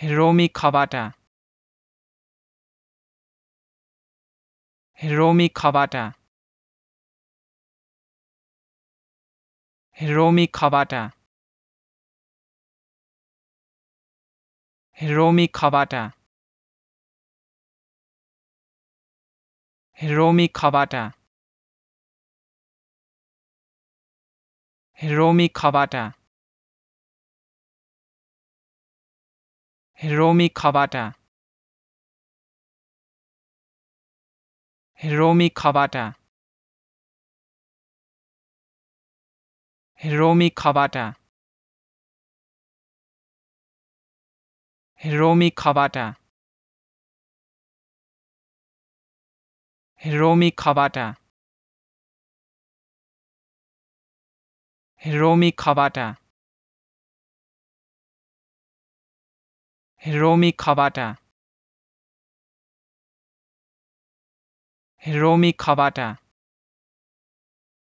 Hiromi Kawada Hiromi Kawada Hiromi Kawada Hiromi Kawada Hiromi Kawada Hiromi Kawada Hiromi Kawata Hiromi Kawata Hiromi Kawata Hiromi Kawata Hiromi Kawata Hiromi Kawata. Hiromi Kawata Hiromi Kawata